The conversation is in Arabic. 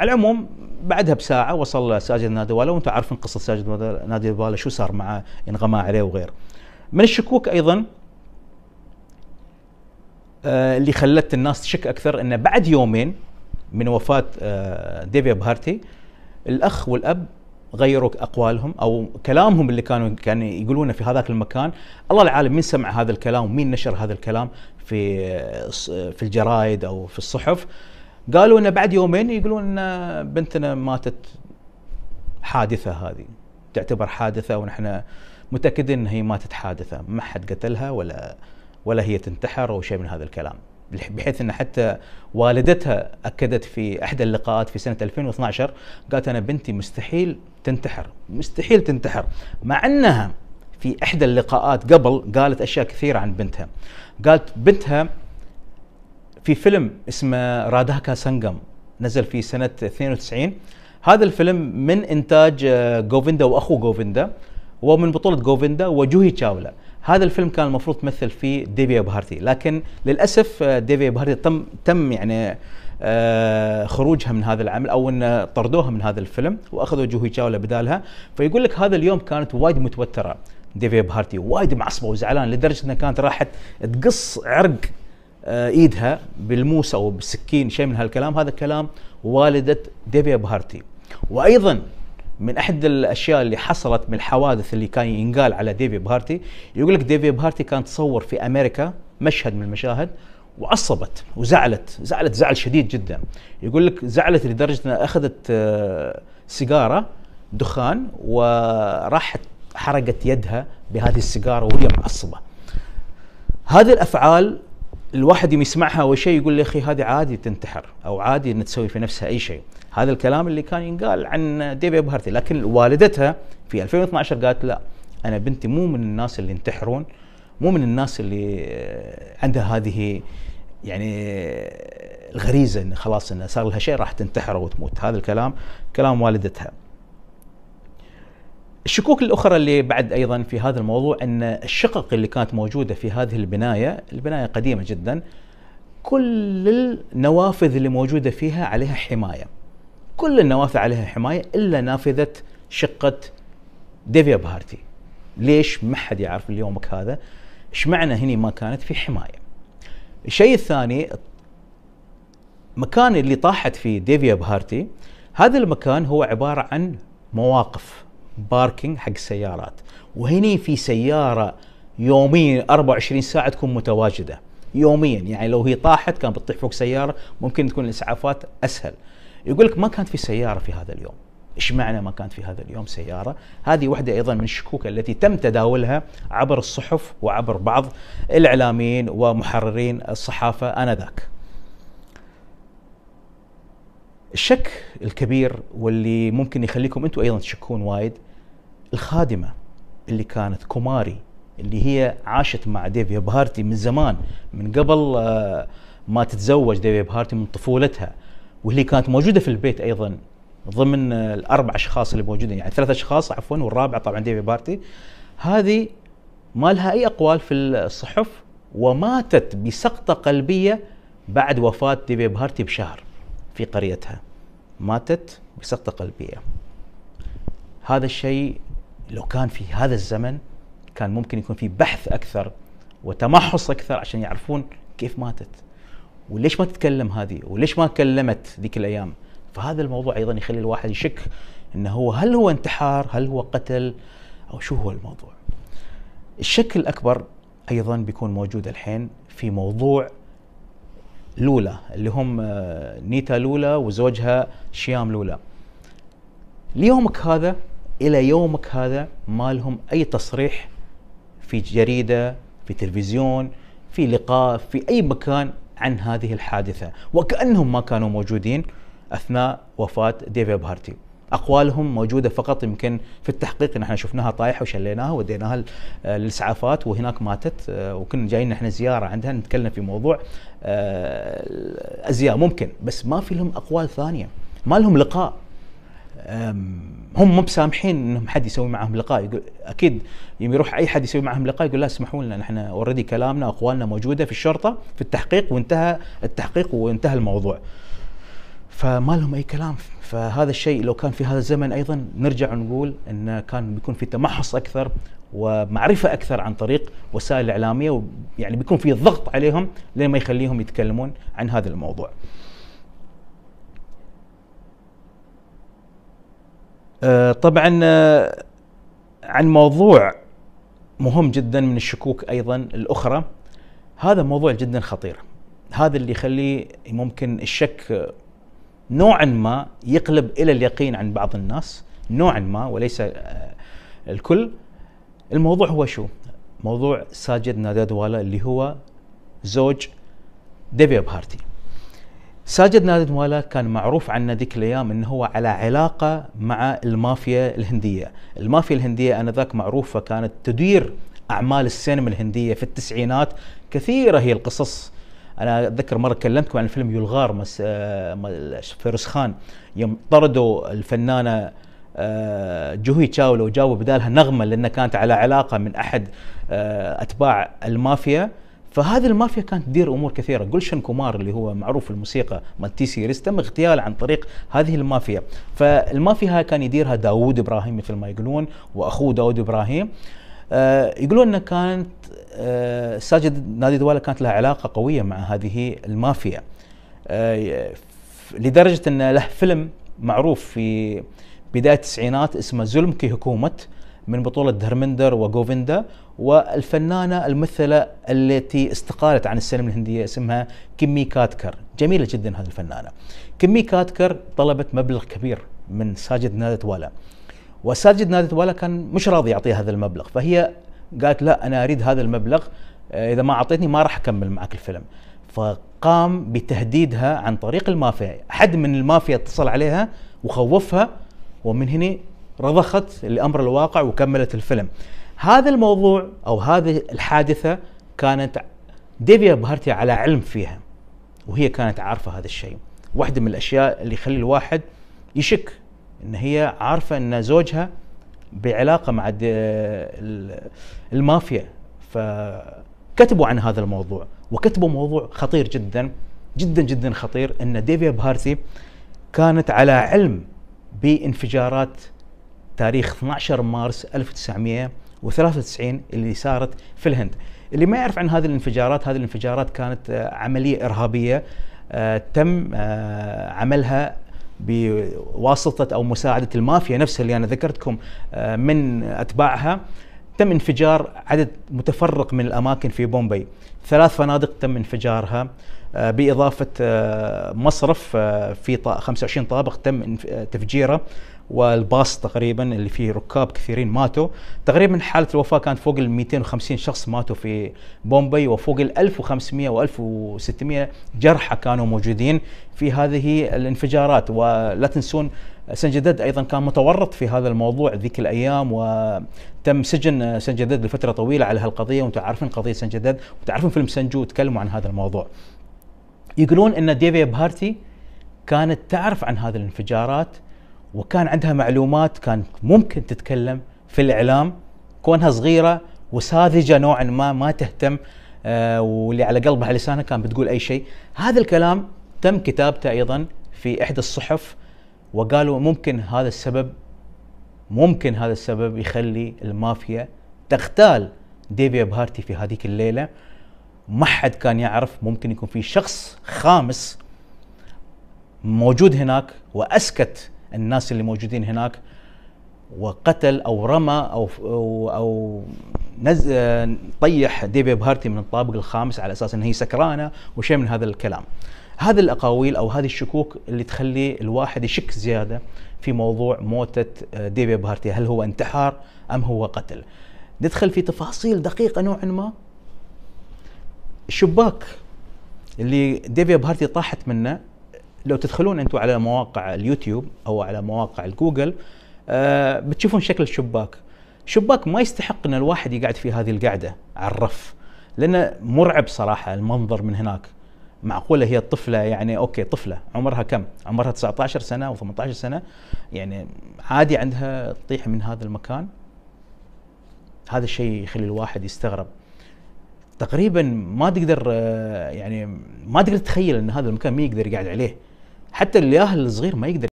على العموم بعدها بساعه وصل ساجد نادي والا وانتم عارفين قصه ساجد نادي والا شو صار معه انغماه عليه وغيره. من الشكوك ايضا آه، اللي خلت الناس تشك اكثر انه بعد يومين من وفاه آه، ديفيا بهارتي الاخ والاب غيروا اقوالهم او كلامهم اللي كانوا كانوا يقولونه في هذاك المكان الله العالم من سمع هذا الكلام ومين نشر هذا الكلام في آه، في الجرايد او في الصحف قالوا ان بعد يومين يقولون ان بنتنا ماتت حادثه هذه تعتبر حادثه ونحن متاكدين ان هي ماتت حادثه ما حد قتلها ولا ولا هي تنتحر او شيء من هذا الكلام بحيث ان حتى والدتها اكدت في احدى اللقاءات في سنه 2012 قالت انا بنتي مستحيل تنتحر مستحيل تنتحر مع انها في احدى اللقاءات قبل قالت اشياء كثيره عن بنتها قالت بنتها في فيلم اسمه راداكا سنغم نزل في سنه 92 هذا الفيلم من انتاج جوفيندا آه، واخو جوفيندا ومن بطولة جوفيندا وجوهي تشاولا هذا الفيلم كان المفروض تمثل فيه ديفيا بهارتي لكن للأسف آه، ديفيا بهارتي تم تم يعني آه، خروجها من هذا العمل او ان طردوها من هذا الفيلم واخذوا جوهي تشاولا بدالها فيقول لك هذا اليوم كانت وايد متوتره ديفيا بهارتي وايد معصبه وزعلان لدرجه انها كانت راحت تقص عرق آه، ايدها بالموس او بالسكين شيء من هالكلام هذا كلام والده ديفيا بهارتي وايضا من احد الاشياء اللي حصلت من الحوادث اللي كان ينقال على ديفي بهارتي يقول لك ديفي بهارتي كانت تصور في امريكا مشهد من المشاهد وعصبت وزعلت زعلت زعل شديد جدا يقول لك زعلت لدرجه انها اخذت آه، سيجاره دخان وراحت حرقت يدها بهذه السيجاره وهي معصبه هذه الافعال الواحد يسمعها اول شيء يقول يا اخي هذه عادي تنتحر او عادي ان تسوي في نفسها اي شيء هذا الكلام اللي كان ينقال عن ديبي بهارتي لكن والدتها في 2012 قالت لا انا بنتي مو من الناس اللي ينتحرون مو من الناس اللي عندها هذه يعني الغريزه انه خلاص انه صار لها شيء راح تنتحر وتموت هذا الكلام كلام والدتها الشكوك الاخرى اللي بعد ايضا في هذا الموضوع ان الشقق اللي كانت موجوده في هذه البنايه، البنايه قديمه جدا. كل النوافذ اللي موجوده فيها عليها حمايه. كل النوافذ عليها حمايه الا نافذه شقه ديفيا بهارتي. ليش ما حد يعرف ليومك هذا؟ ايش معنى هني ما كانت في حمايه؟ الشيء الثاني مكان اللي طاحت فيه ديفيا بهارتي هذا المكان هو عباره عن مواقف باركينج حق السيارات وهني في سياره يوميا 24 ساعه تكون متواجده يوميا يعني لو هي طاحت كان بتطيح فوق سياره ممكن تكون الاسعافات اسهل يقول لك ما كانت في سياره في هذا اليوم ايش معنى ما كانت في هذا اليوم سياره هذه واحده ايضا من الشكوك التي تم تداولها عبر الصحف وعبر بعض الاعلاميين ومحررين الصحافه انذاك الشك الكبير واللي ممكن يخليكم انتم ايضا تشكون وايد الخادمه اللي كانت كوماري اللي هي عاشت مع ديفيا بهارتي من زمان من قبل آه، ما تتزوج ديفيا بهارتي من طفولتها واللي كانت موجوده في البيت ايضا ضمن آه، الاربع اشخاص اللي موجودين يعني ثلاث اشخاص عفوا والرابع طبعا ديفيا بارتي هذه ما لها اي اقوال في الصحف وماتت بسقطه قلبيه بعد وفاه ديفيا بهارتي بشهر في قريتها ماتت بسقطة قلبية هذا الشيء لو كان في هذا الزمن كان ممكن يكون في بحث أكثر وتمحص أكثر عشان يعرفون كيف ماتت وليش ما تتكلم هذه وليش ما كلمت ذيك الأيام فهذا الموضوع أيضا يخلي الواحد يشك أنه هو هل هو انتحار هل هو قتل أو شو هو الموضوع الشك الأكبر أيضا بيكون موجود الحين في موضوع لولا اللي هم آه، نيتا لولا وزوجها شيام لولا ليومك هذا الى يومك هذا ما لهم اي تصريح في جريده في تلفزيون في لقاء في اي مكان عن هذه الحادثه وكانهم ما كانوا موجودين اثناء وفاه ديفيد هارتي اقوالهم موجوده فقط يمكن في التحقيق ان احنا شفناها طايحه وشليناها وديناها للاسعافات وهناك ماتت آه، وكنا جايين احنا زياره عندها نتكلم في موضوع آه، ازياء ممكن بس ما في لهم اقوال ثانيه ما لهم لقاء هم مو بسامحين انهم حد يسوي معهم لقاء يقول اكيد يوم يروح اي حد يسوي معهم لقاء يقول لا اسمحوا لنا نحن اوريدي كلامنا اقوالنا موجوده في الشرطه في التحقيق وانتهى التحقيق وانتهى الموضوع. فما لهم اي كلام فهذا الشيء لو كان في هذا الزمن ايضا نرجع نقول ان كان بيكون في تمحص اكثر ومعرفه اكثر عن طريق وسائل الاعلاميه ويعني بيكون في ضغط عليهم لما يخليهم يتكلمون عن هذا الموضوع. آه، طبعا آه، عن موضوع مهم جدا من الشكوك ايضا الاخرى هذا موضوع جدا خطير هذا اللي يخلي ممكن الشك نوعا ما يقلب الى اليقين عن بعض الناس نوعا ما وليس آه، الكل الموضوع هو شو موضوع ساجد نادادوالا اللي هو زوج ديفيا بهارتي ساجد نادادوالا كان معروف عنا ذيك الايام انه هو على علاقه مع المافيا الهنديه المافيا الهنديه انذاك معروفه كانت تدير اعمال السينما الهنديه في التسعينات كثيره هي القصص انا اتذكر مره كلمتكم عن فيلم يلغار مس آه، فيروس خان يوم طردوا الفنانه آه، جوهي تشاولو وجابوا بدالها نغمه لانها كانت على علاقه من احد آه، اتباع المافيا فهذه المافيا كانت تدير امور كثيره، جولشن كومار اللي هو معروف في الموسيقى مال تي سيريز تم اغتياله عن طريق هذه المافيا، فالمافيا هاي كان يديرها داوود ابراهيم مثل ما يقولون واخوه داوود ابراهيم، آه، يقولون ان كانت آه، ساجد نادي دواله كانت لها علاقه قويه مع هذه المافيا آه، لدرجه ان له فيلم معروف في بدايه التسعينات اسمه زلم كي حكومة من بطوله دهرمندر وغوفيندا والفنانه الممثله التي استقالت عن السينما الهنديه اسمها كيمي كاتكر جميله جدا هذه الفنانه كيمي كاتكر طلبت مبلغ كبير من ساجد نادي دواله والساجد نادي طوالة كان مش راضي يعطيها هذا المبلغ فهي قالت لا انا اريد هذا المبلغ آه، اذا ما اعطيتني ما راح اكمل معك الفيلم فقام بتهديدها عن طريق المافيا حد من المافيا اتصل عليها وخوفها ومن هنا رضخت الامر الواقع وكملت الفيلم هذا الموضوع او هذه الحادثه كانت ديفيا بهرتي على علم فيها وهي كانت عارفه هذا الشيء واحده من الاشياء اللي يخلي الواحد يشك ان هي عارفه ان زوجها بعلاقه مع المافيا فكتبوا عن هذا الموضوع وكتبوا موضوع خطير جدا جدا جدا خطير ان ديفيا بهارتي كانت على علم بانفجارات تاريخ 12 مارس 1993 اللي صارت في الهند اللي ما يعرف عن هذه الانفجارات هذه الانفجارات كانت عملية إرهابية آه، تم آه، عملها بواسطه او مساعده المافيا نفسها اللي انا ذكرتكم آه، من اتباعها تم انفجار عدد متفرق من الاماكن في بومبي ثلاث فنادق تم انفجارها آه، باضافه آه، مصرف آه، في 25 طابق تم تفجيره والباص تقريبا اللي فيه ركاب كثيرين ماتوا تقريبا حالة الوفاة كانت فوق ال 250 شخص ماتوا في بومبي وفوق ال 1500 و 1600 جرحى كانوا موجودين في هذه الانفجارات ولا تنسون سنجدد ايضا كان متورط في هذا الموضوع ذيك الايام وتم سجن سنجدد لفتره طويله على هالقضيه وانتم عارفين قضيه سنجدد وتعرفون فيلم سنجو تكلموا عن هذا الموضوع يقولون ان ديفيا بهارتي كانت تعرف عن هذه الانفجارات وكان عندها معلومات كان ممكن تتكلم في الاعلام كونها صغيره وساذجه نوعا ما ما تهتم آه واللي على قلبها على لسانها كان بتقول اي شيء هذا الكلام تم كتابته ايضا في احدى الصحف وقالوا ممكن هذا السبب ممكن هذا السبب يخلي المافيا تغتال ديفيا بهارتي في هذيك الليله ما حد كان يعرف ممكن يكون في شخص خامس موجود هناك واسكت الناس اللي موجودين هناك وقتل او رمى او او, أو طيح ديبي بهارتي من الطابق الخامس على اساس ان هي سكرانه وشيء من هذا الكلام. هذه الاقاويل او هذه الشكوك اللي تخلي الواحد يشك زياده في موضوع موتة آه، ديبي بهارتي، هل هو انتحار ام هو قتل؟ ندخل في تفاصيل دقيقه نوعا ما الشباك اللي ديفيا بهارتي طاحت منه لو تدخلون انتم على مواقع اليوتيوب او على مواقع الجوجل آه بتشوفون شكل الشباك شباك ما يستحق ان الواحد يقعد في هذه القعده على الرف لانه مرعب صراحه المنظر من هناك معقوله هي الطفله يعني اوكي طفله عمرها كم؟ عمرها 19 سنه او 18 سنه يعني عادي عندها تطيح من هذا المكان هذا الشيء يخلي الواحد يستغرب تقريبا ما تقدر آه، يعني ما تقدر تتخيل ان هذا المكان ما يقدر يقعد عليه حتى الياهل الصغير ما يقدر